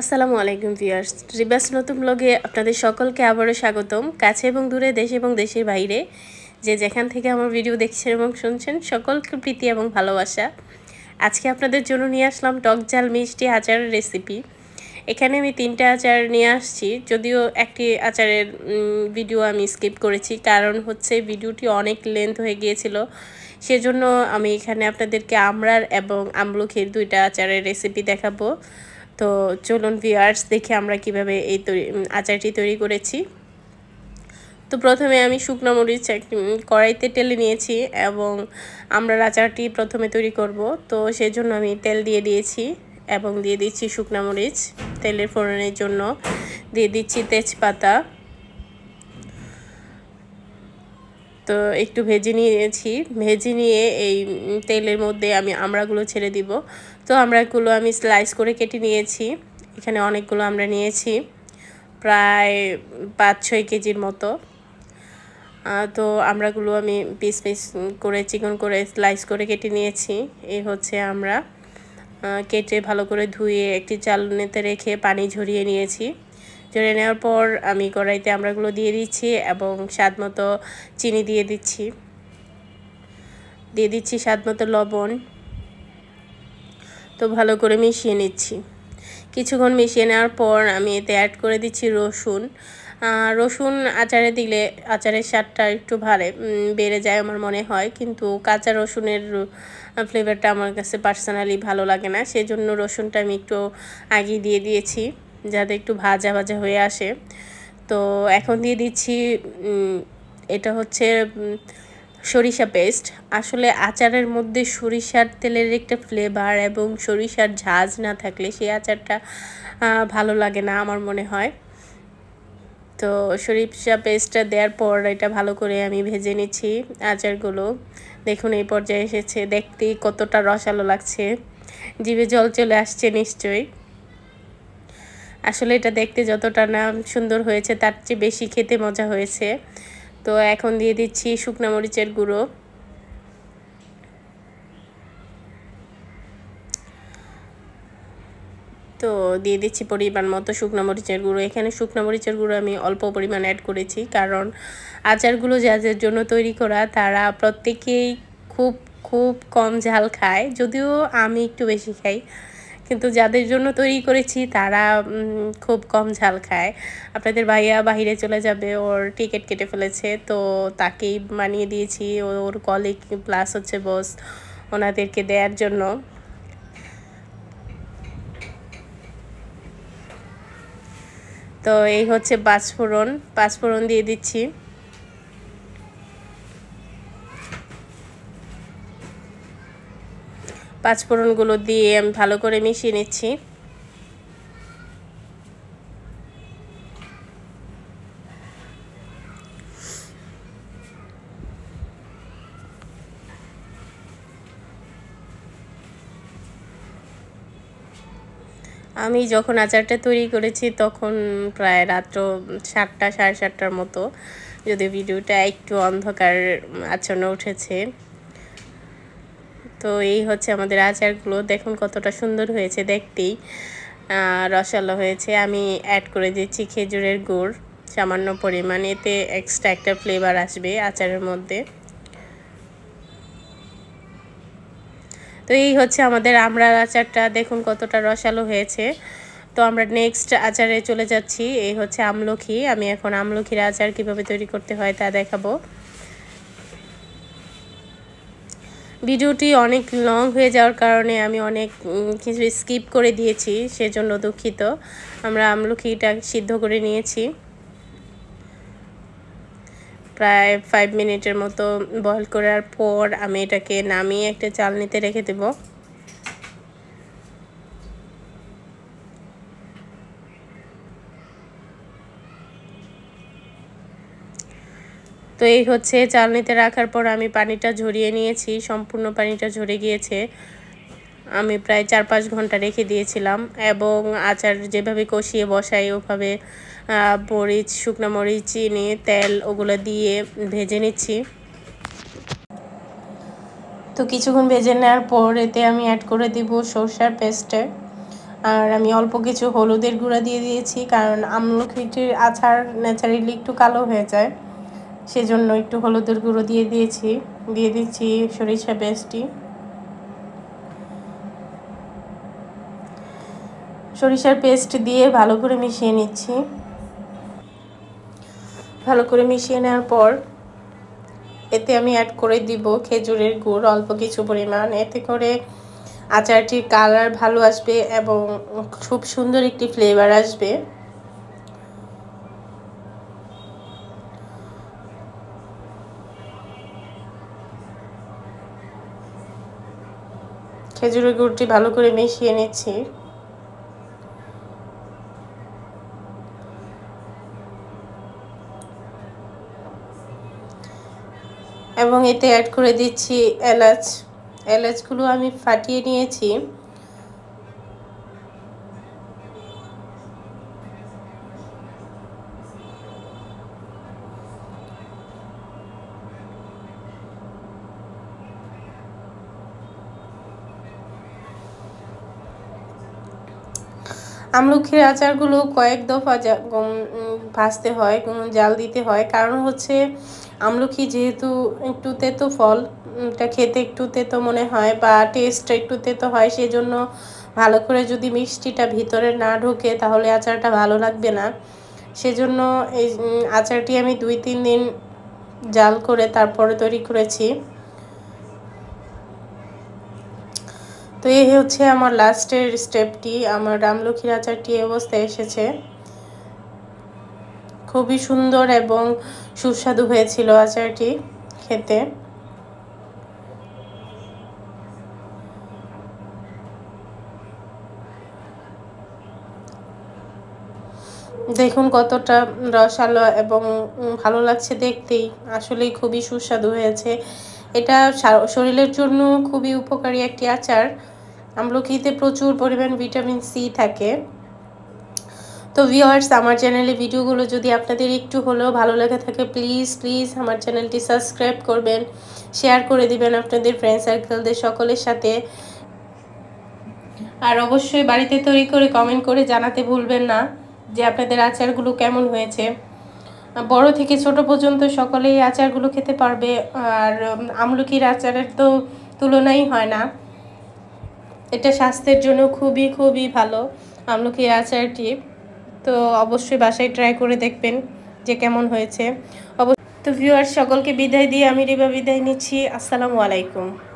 আসসালামু আলাইকুম ভিউয়ার্স রিবাস নতুন ব্লগে আপনাদের সকলকে আবারও স্বাগতম কাছে এবং দূরে দেশে এবং দেশের বাইরে যে যেখান থেকে আমার ভিডিও দেখছেন এবং শুনছেন সকলকে প্রীতি এবং ভালোবাসা আজকে আপনাদের জন্য নিয়ে আসলাম টক জাল মিষ্টি আচারের রেসিপি এখানে আমি তিনটা আচার নিয়ে আসছি যদিও একটি আচারের ভিডিও আমি স্কিপ করেছি কারণ হচ্ছে ভিডিওটি অনেক লেন্থ হয়ে গিয়েছিল সেজন্য আমি এখানে আপনাদেরকে আমরার এবং আমলুখের দুইটা আচারের রেসিপি দেখাবো তো চলুন ভিউয়ার্স দেখে আমরা কিভাবে এই তৈরি আচারটি তৈরি করেছি তো প্রথমে আমি শুকনো মরিচ কড়াইতে টেলে নিয়েছি এবং আমরা আচারটি প্রথমে তৈরি করব তো সেই জন্য আমি তেল দিয়ে দিয়েছি এবং দিয়ে দিচ্ছি শুকনো মরিচ তেলের ফোড়নের জন্য দিয়ে দিচ্ছি তেজপাতা তো একটু ভেজে নিয়েছি ভেজে নিয়ে এই তেলের মধ্যে আমি আমড়াগুলো ছেড়ে দিব তো আমরাগুলো আমি স্লাইস করে কেটে নিয়েছি এখানে অনেকগুলো আমরা নিয়েছি প্রায় পাঁচ ছয় কেজির মতো তো আমরাগুলো আমি পিস পিস করে চিকন করে স্লাইস করে কেটে নিয়েছি এই হচ্ছে আমরা কেটে ভালো করে ধুয়ে একটি চালনেতে রেখে পানি ঝরিয়ে নিয়েছি ঝরিয়ে নেওয়ার পর আমি কড়াইতে আমরাগুলো দিয়ে দিচ্ছি এবং স্বাদ মতো চিনি দিয়ে দিচ্ছি দিয়ে দিচ্ছি স্বাদ মতো লবণ তো ভালো করে মিশিয়ে নিচ্ছি কিছুক্ষণ মিশিয়ে নেওয়ার পর আমি এতে অ্যাড করে দিচ্ছি রসুন রসুন আচারে দিলে আচারের স্বাদটা একটু ভালো বেড়ে যায় আমার মনে হয় কিন্তু কাঁচা রসুনের ফ্লেভারটা আমার কাছে পার্সোনালি ভালো লাগে না সেই জন্য রসুনটা আমি একটু আগে দিয়ে দিয়েছি যাতে একটু ভাজা ভাজা হয়ে আসে তো এখন দিয়ে দিচ্ছি এটা হচ্ছে সরিষা পেস্ট আসলে আচারের মধ্যে সরিষার তেলের একটা ফ্লেভার এবং সরিষার ঝাঁজ না থাকলে সেই আচারটা ভালো লাগে না আমার মনে হয় তো সরিষা পেস্টটা দেওয়ার পর এটা ভালো করে আমি ভেজে নিচ্ছি আচারগুলো দেখুন এই পর্যায়ে এসেছে দেখতেই কতটা রসালো লাগছে জিভে জল চলে আসছে নিশ্চয়ই আসলে এটা দেখতে যতটা না সুন্দর হয়েছে তার চেয়ে বেশি খেতে মজা হয়েছে তো এখন দিয়ে দিচ্ছি শুকনা মরিচের গুঁড়ো তো দিয়ে দিচ্ছি পরিমাণ মতো শুকনো মরিচের গুঁড়ো এখানে শুকনো মরিচের গুঁড়ো আমি অল্প পরিমাণ অ্যাড করেছি কারণ আচারগুলো যাদের জন্য তৈরি করা তারা প্রত্যেকেই খুব খুব কম ঝাল খায় যদিও আমি একটু বেশি খাই কিন্তু যাদের জন্য তৈরি করেছি তারা খুব কম ঝাল খায় আপনাদের ভাইয়া বাহিরে চলে যাবে ওর টিকিট কেটে ফেলেছে তো তাকেই মানিয়ে দিয়েছি ওর কলিগ প্লাস হচ্ছে বস ওনাদেরকে দেওয়ার জন্য তো এই হচ্ছে পাঁচফোড়ন পাঁচফোড়ন দিয়ে দিচ্ছি পাঁচফোড়নগুলো দিয়ে আমি ভালো করে মিশিয়ে নিচ্ছি আমি যখন আচারটা তৈরি করেছি তখন প্রায় রাত্র সাতটা সাড়ে সাতটার মতো যদি ভিডিওটা একটু অন্ধকার আচ্ছন্ন উঠেছে তো এই হচ্ছে আমাদের আচারগুলো দেখুন কতটা সুন্দর হয়েছে দেখতেই রসালো হয়েছে আমি অ্যাড করে দিচ্ছি খেজুরের গুড় সামান্য পরিমাণ এতে এক্সট্রা একটা ফ্লেভার আসবে আচারের মধ্যে তো এই হচ্ছে আমাদের আমড়ার আচারটা দেখুন কতটা রসালো হয়েছে তো আমরা নেক্সট আচারে চলে যাচ্ছি এই হচ্ছে আমলখি আমি এখন আমলখির আচার কিভাবে তৈরি করতে হয় তা দেখাবো ভিডিওটি অনেক লং হয়ে যাওয়ার কারণে আমি অনেক কিছু স্কিপ করে দিয়েছি সেজন্য দুঃখিত আমরা আমলকিটা সিদ্ধ করে নিয়েছি প্রায় ফাইভ মিনিটের মতো বয়ল করার পর আমি এটাকে নামিয়ে একটা চাল নিতে রেখে দেবো তো এই হচ্ছে চালনিতে রাখার পর আমি পানিটা ঝরিয়ে নিয়েছি সম্পূর্ণ পানিটা ঝরে গিয়েছে আমি প্রায় চার পাঁচ ঘন্টা রেখে দিয়েছিলাম এবং আচার যেভাবে কষিয়ে বসাই ওভাবে মরিচ শুকনো মরিচ চিনি তেল ওগুলো দিয়ে ভেজে নিচ্ছি তো কিছুক্ষণ ভেজে নেওয়ার পর এতে আমি অ্যাড করে দিব সর্ষার পেস্টে আর আমি অল্প কিছু হলুদের গুঁড়া দিয়ে দিয়েছি কারণ আমলখিটির আচার ন্যাচারালি একটু কালো হয়ে যায় সেজন্য একটু হলুদের গুঁড়ো দিয়ে দিয়েছি দিয়ে দিচ্ছি সরিষা বেস্টি সরিষার পেস্ট দিয়ে ভালো করে মিশিয়ে নিচ্ছি ভালো করে মিশিয়ে নেওয়ার পর এতে আমি অ্যাড করে দিব খেজুরের গুড় অল্প কিছু পরিমাণ এতে করে আচারটির কালার ভালো আসবে এবং খুব সুন্দর একটি ফ্লেভার আসবে খেজুরের গুড়টি ভালো করে মিশিয়ে নিচ্ছি এবং এতে অ্যাড করে দিচ্ছি এলাচ এলাচগুলো আমি ফাটিয়ে নিয়েছি আমলক্ষীর আচারগুলো কয়েক দফা ভাজতে হয় কোনো জাল দিতে হয় কারণ হচ্ছে আমলকি যেহেতু একটু তেতো ফলটা খেতে একটু তেতো মনে হয় বা টেস্টটা একটু তেতো হয় সেজন্য ভালো করে যদি মিষ্টিটা ভিতরে না ঢোকে তাহলে আচারটা ভালো লাগবে না সেজন্য এই আচারটি আমি দুই তিন দিন জাল করে তারপরে তৈরি করেছি তো এই হচ্ছে আমার লাস্টের স্টেপটি আমার রামলক্ষ্মীর আচারটি অবস্থায় এসেছে খুবই সুন্দর এবং সুস্বাদু হয়েছিল আচারটি খেতে দেখুন কতটা রসালো এবং ভালো লাগছে দেখতেই আসলেই খুবই সুস্বাদু হয়েছে এটা শরীরের জন্য খুবই উপকারী একটি আচার আমলকিতে প্রচুর পরিমাণ ভিটামিন সি থাকে তো ভিওয়ার্স আমার চ্যানেলে ভিডিওগুলো যদি আপনাদের একটু হলেও ভালো লেগে থাকে প্লিজ প্লিজ আমার চ্যানেলটি সাবস্ক্রাইব করবেন শেয়ার করে দিবেন আপনাদের ফ্রেন্ড সার্কেলদের সকলের সাথে আর অবশ্যই বাড়িতে তৈরি করে কমেন্ট করে জানাতে ভুলবেন না যে আপনাদের আচারগুলো কেমন হয়েছে বড় থেকে ছোট পর্যন্ত সকলেই আচারগুলো খেতে পারবে আর আমলকির আচারের তো তুলনাই হয় না এটা স্বাস্থ্যের জন্য খুবই খুবই ভালো আমলকি আচার টিপ তো অবশ্যই বাসায় ট্রাই করে দেখবেন যে কেমন হয়েছে অবশ্য তো ভিউয়ার সকলকে বিদায় দিয়ে আমি রিবা বিদায় নিচ্ছি আসসালামু আলাইকুম